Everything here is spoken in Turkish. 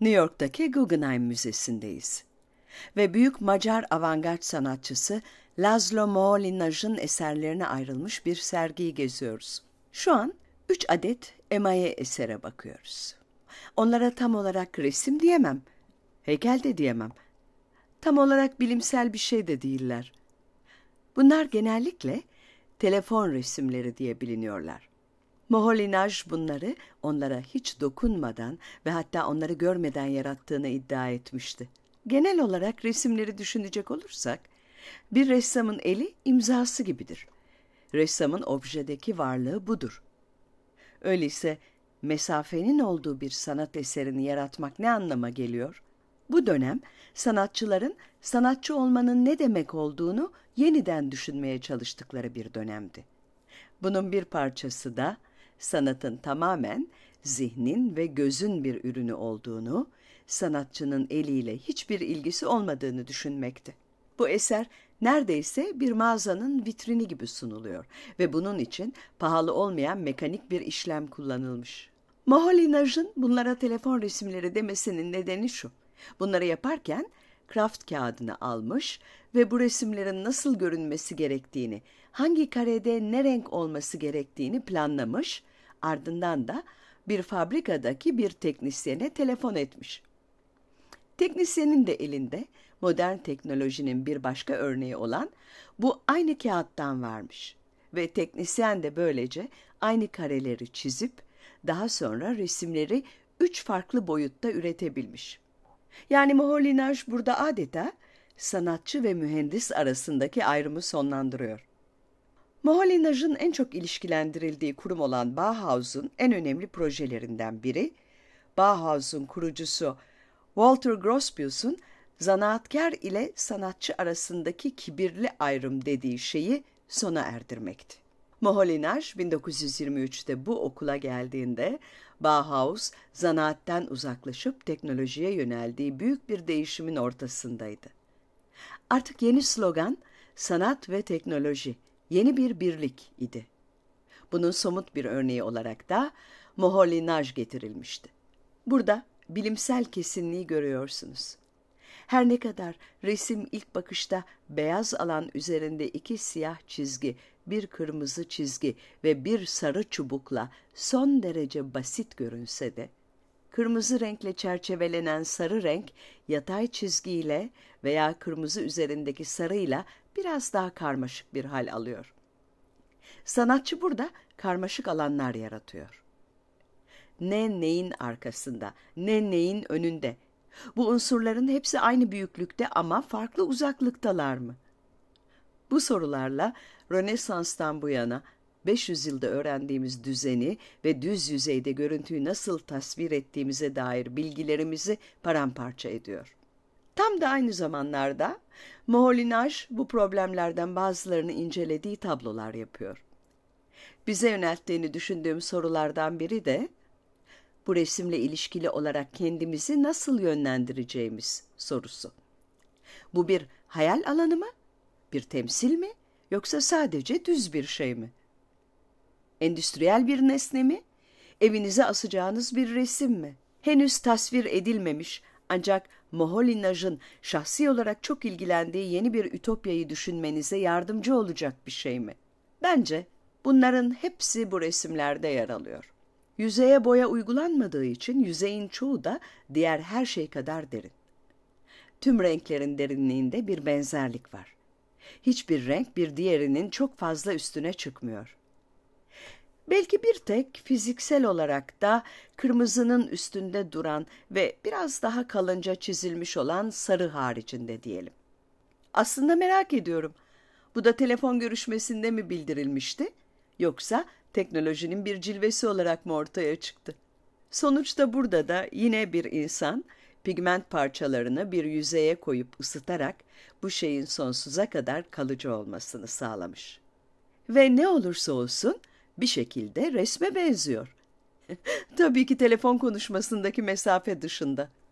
New York'taki Guggenheim Müzesi'ndeyiz. Ve büyük Macar avantgard sanatçısı Lazlo Molinaj'ın eserlerine ayrılmış bir sergiyi geziyoruz. Şu an 3 adet emaye esere bakıyoruz. Onlara tam olarak resim diyemem, heykel de diyemem. Tam olarak bilimsel bir şey de değiller. Bunlar genellikle telefon resimleri diye biliniyorlar. Moholy-Nagy bunları onlara hiç dokunmadan ve hatta onları görmeden yarattığını iddia etmişti. Genel olarak resimleri düşünecek olursak, bir ressamın eli imzası gibidir. Ressamın objedeki varlığı budur. Öyleyse mesafenin olduğu bir sanat eserini yaratmak ne anlama geliyor? Bu dönem sanatçıların sanatçı olmanın ne demek olduğunu yeniden düşünmeye çalıştıkları bir dönemdi. Bunun bir parçası da sanatın tamamen zihnin ve gözün bir ürünü olduğunu, sanatçının eliyle hiçbir ilgisi olmadığını düşünmekti. Bu eser neredeyse bir mağazanın vitrini gibi sunuluyor ve bunun için pahalı olmayan mekanik bir işlem kullanılmış. Mahalinaj'ın bunlara telefon resimleri demesinin nedeni şu. Bunları yaparken kraft kağıdını almış ve bu resimlerin nasıl görünmesi gerektiğini, hangi karede ne renk olması gerektiğini planlamış, ardından da bir fabrikadaki bir teknisyene telefon etmiş. Teknisyenin de elinde modern teknolojinin bir başka örneği olan bu aynı kağıttan varmış ve teknisyen de böylece aynı kareleri çizip daha sonra resimleri üç farklı boyutta üretebilmiş.'' Yani Moholy-Nagy burada adeta sanatçı ve mühendis arasındaki ayrımı sonlandırıyor. Moholy-Nagy'ın en çok ilişkilendirildiği kurum olan Bauhaus'un en önemli projelerinden biri, Bauhaus'un kurucusu Walter Gropius'un zanaatkar ile sanatçı arasındaki kibirli ayrım dediği şeyi sona erdirmekti. Moholy-Nagy 1923'te bu okula geldiğinde Bauhaus zanaattan uzaklaşıp teknolojiye yöneldiği büyük bir değişimin ortasındaydı. Artık yeni slogan sanat ve teknoloji, yeni bir birlik idi. Bunun somut bir örneği olarak da moholy moholinaj getirilmişti. Burada bilimsel kesinliği görüyorsunuz. Her ne kadar resim ilk bakışta beyaz alan üzerinde iki siyah çizgi, bir kırmızı çizgi ve bir sarı çubukla son derece basit görünse de, kırmızı renkle çerçevelenen sarı renk yatay çizgiyle veya kırmızı üzerindeki sarıyla biraz daha karmaşık bir hal alıyor. Sanatçı burada karmaşık alanlar yaratıyor. Ne neyin arkasında, ne neyin önünde, bu unsurların hepsi aynı büyüklükte ama farklı uzaklıktalar mı? Bu sorularla Rönesans'tan bu yana 500 yılda öğrendiğimiz düzeni ve düz yüzeyde görüntüyü nasıl tasvir ettiğimize dair bilgilerimizi paramparça ediyor. Tam da aynı zamanlarda Moholy-Nagy bu problemlerden bazılarını incelediği tablolar yapıyor. Bize yönelttiğini düşündüğüm sorulardan biri de bu resimle ilişkili olarak kendimizi nasıl yönlendireceğimiz sorusu. Bu bir hayal alanı mı? Bir temsil mi? Yoksa sadece düz bir şey mi? Endüstriyel bir nesne mi? Evinize asacağınız bir resim mi? Henüz tasvir edilmemiş ancak moholy şahsi olarak çok ilgilendiği yeni bir ütopyayı düşünmenize yardımcı olacak bir şey mi? Bence bunların hepsi bu resimlerde yer alıyor. Yüzeye boya uygulanmadığı için yüzeyin çoğu da diğer her şey kadar derin. Tüm renklerin derinliğinde bir benzerlik var. Hiçbir renk bir diğerinin çok fazla üstüne çıkmıyor. Belki bir tek fiziksel olarak da kırmızının üstünde duran ve biraz daha kalınca çizilmiş olan sarı haricinde diyelim. Aslında merak ediyorum. Bu da telefon görüşmesinde mi bildirilmişti? Yoksa teknolojinin bir cilvesi olarak mı ortaya çıktı? Sonuçta burada da yine bir insan pigment parçalarını bir yüzeye koyup ısıtarak bu şeyin sonsuza kadar kalıcı olmasını sağlamış. Ve ne olursa olsun bir şekilde resme benziyor. Tabii ki telefon konuşmasındaki mesafe dışında.